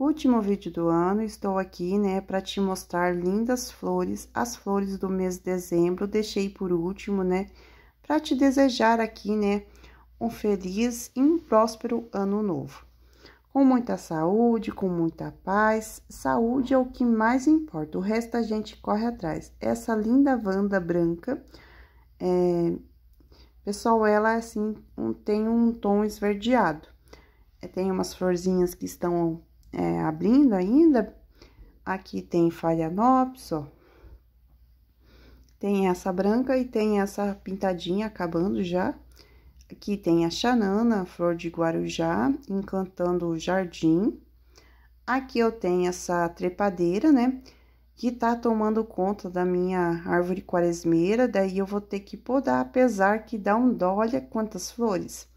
Último vídeo do ano, estou aqui, né, para te mostrar lindas flores, as flores do mês de dezembro, deixei por último, né, para te desejar aqui, né, um feliz e um próspero ano novo. Com muita saúde, com muita paz, saúde é o que mais importa, o resto a gente corre atrás. Essa linda vanda branca, é... pessoal, ela, assim, tem um tom esverdeado. É, tem umas florzinhas que estão é, abrindo ainda, aqui tem falhanops, ó. Tem essa branca e tem essa pintadinha acabando já. Aqui tem a Xanana, flor de Guarujá, encantando o jardim. Aqui eu tenho essa trepadeira, né? Que tá tomando conta da minha árvore quaresmeira, daí eu vou ter que podar, apesar que dá um dó, olha quantas flores.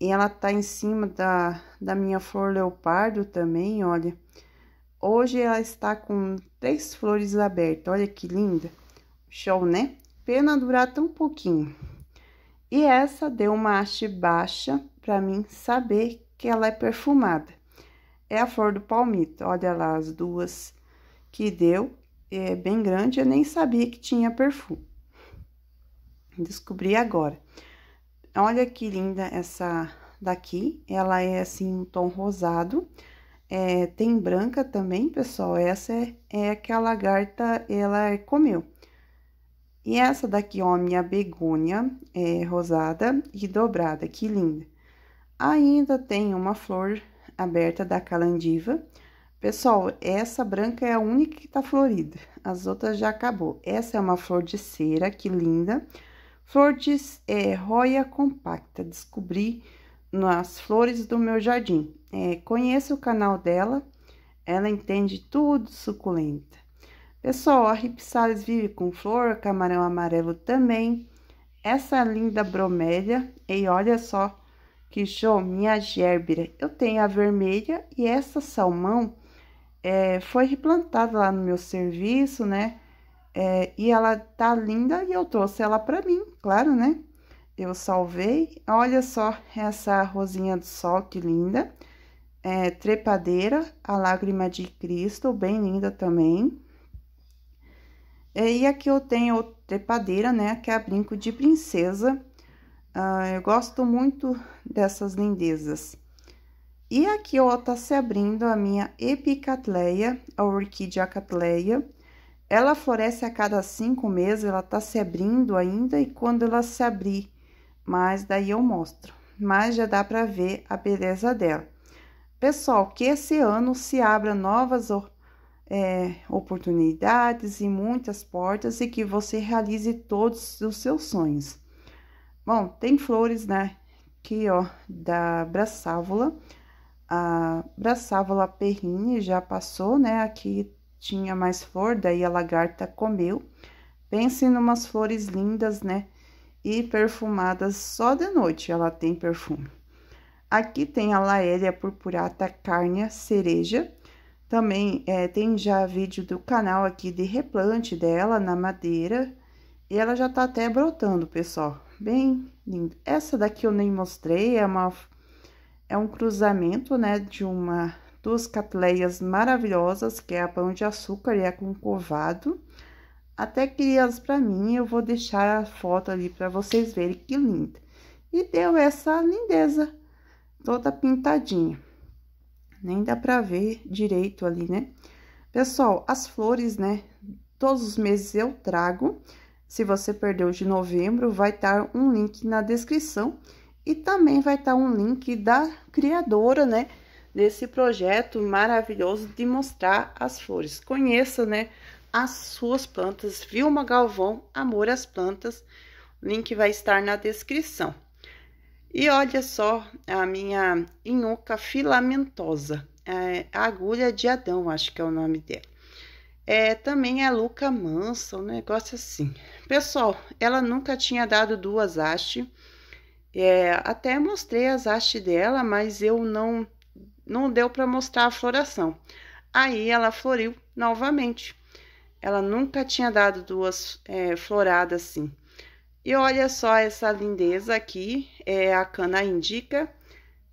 E ela tá em cima da, da minha flor leopardo também, olha. Hoje ela está com três flores abertas, olha que linda. Show, né? Pena durar tão pouquinho. E essa deu uma haste baixa para mim saber que ela é perfumada. É a flor do palmito, olha lá as duas que deu. É bem grande, eu nem sabia que tinha perfume. Descobri agora. Olha que linda essa daqui, ela é assim um tom rosado, é, tem branca também, pessoal, essa é, é que lagarta, ela comeu. E essa daqui, ó, minha begônia é rosada e dobrada, que linda. Ainda tem uma flor aberta da calandiva. Pessoal, essa branca é a única que tá florida, as outras já acabou. Essa é uma flor de cera, que linda. Linda. Flores é roia compacta, descobri nas flores do meu jardim. É, conheço o canal dela, ela entende tudo suculenta. Pessoal, a Ripsalis vive com flor, camarão amarelo também. Essa linda bromélia, e olha só que show, minha gérbera. Eu tenho a vermelha e essa salmão é, foi replantada lá no meu serviço, né? É, e ela tá linda e eu trouxe ela pra mim, claro, né? Eu salvei. Olha só essa rosinha do sol, que linda. É, trepadeira, a lágrima de Cristo, bem linda também. É, e aqui eu tenho trepadeira, né? Que é a brinco de princesa. Ah, eu gosto muito dessas lindezas. E aqui, ó, tá se abrindo a minha epicatleia, a orquídea catleia ela floresce a cada cinco meses, ela tá se abrindo ainda e quando ela se abrir, mas daí eu mostro. Mas já dá para ver a beleza dela. Pessoal, que esse ano se abra novas é, oportunidades e muitas portas e que você realize todos os seus sonhos. Bom, tem flores, né? Aqui, ó, da Braçávola. A Braçávola Perrine já passou, né? Aqui tinha mais flor, daí a lagarta comeu. Pense numas flores lindas, né? E perfumadas só de noite ela tem perfume. Aqui tem a Laélia purpurata cárnea cereja. Também é, tem já vídeo do canal aqui de replante dela na madeira. E ela já tá até brotando, pessoal. Bem lindo. Essa daqui eu nem mostrei, é uma... É um cruzamento, né, de uma duas capleias maravilhosas, que é a pão de açúcar e a com covado. Até crianças para mim, eu vou deixar a foto ali para vocês verem que linda. E deu essa lindeza toda pintadinha. Nem dá para ver direito ali, né? Pessoal, as flores, né? Todos os meses eu trago. Se você perdeu de novembro, vai estar tá um link na descrição e também vai estar tá um link da criadora, né? desse projeto maravilhoso de mostrar as flores. Conheça, né, as suas plantas. Vilma Galvão, Amor às Plantas. O link vai estar na descrição. E olha só a minha inhoca filamentosa, é, a agulha de Adão, acho que é o nome dela. É, também é Luca Mansa, um negócio assim. Pessoal, ela nunca tinha dado duas hastes. É, até mostrei as hastes dela, mas eu não não deu para mostrar a floração. Aí ela floriu novamente. Ela nunca tinha dado duas é, floradas assim. E olha só essa lindeza aqui, é a cana indica.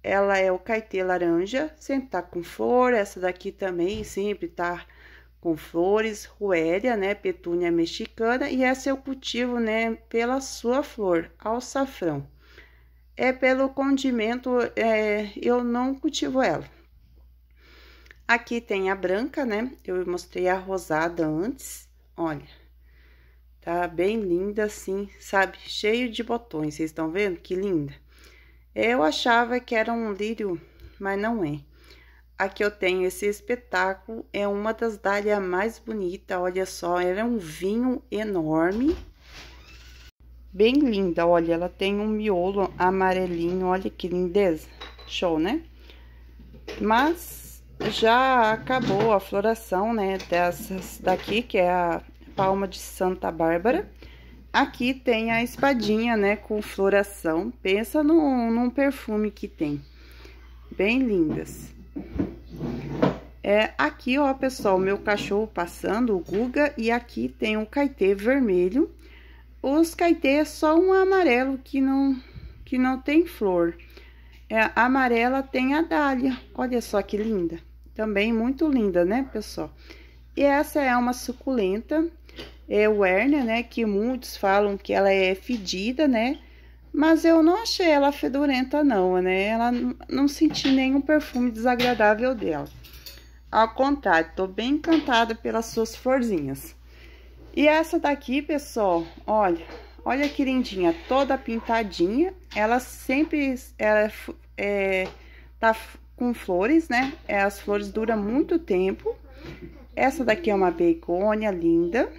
Ela é o caetê laranja, sempre tá com flor. Essa daqui também sempre tá com flores, Ruélia, né, petúnia mexicana. E essa eu cultivo, né, pela sua flor, alçafrão é pelo condimento, é, eu não cultivo ela. Aqui tem a branca, né? Eu mostrei a rosada antes, olha. Tá bem linda assim, sabe? Cheio de botões, vocês estão vendo? Que linda. Eu achava que era um lírio, mas não é. Aqui eu tenho esse espetáculo, é uma das dália mais bonitas, olha só, era é um vinho enorme, Bem linda, olha, ela tem um miolo amarelinho, olha que lindeza. Show, né? Mas já acabou a floração, né, dessas daqui, que é a palma de Santa Bárbara. Aqui tem a espadinha, né, com floração. Pensa num, num perfume que tem. Bem lindas. É, aqui, ó, pessoal, meu cachorro passando, o Guga, e aqui tem um caetê vermelho. Os caetê é só um amarelo que não, que não tem flor. É, a amarela tem a dália. Olha só que linda. Também muito linda, né, pessoal? E essa é uma suculenta, é o Werner, né, que muitos falam que ela é fedida, né? Mas eu não achei ela fedorenta não, né? Ela não senti nenhum perfume desagradável dela. Ao contrário, tô bem encantada pelas suas florzinhas. E essa daqui, pessoal, olha, olha que lindinha, toda pintadinha. Ela sempre ela é, é tá com flores, né? É, as flores duram muito tempo. Essa daqui é uma begônia linda.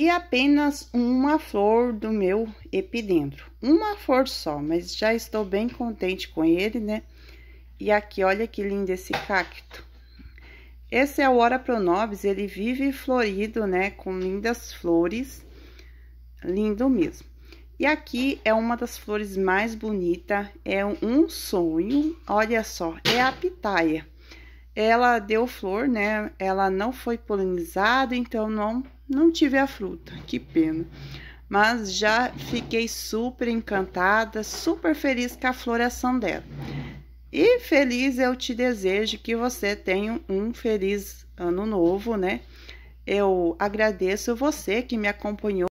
E apenas uma flor do meu epidendro. Uma flor só, mas já estou bem contente com ele, né? E aqui, olha que lindo esse cacto. Esse é o Ora Pronobis, ele vive florido, né, com lindas flores, lindo mesmo. E aqui é uma das flores mais bonitas, é um sonho, olha só, é a pitaia. Ela deu flor, né, ela não foi polinizada, então não, não tive a fruta, que pena. Mas já fiquei super encantada, super feliz com a floração dela. E feliz eu te desejo que você tenha um feliz ano novo, né? Eu agradeço você que me acompanhou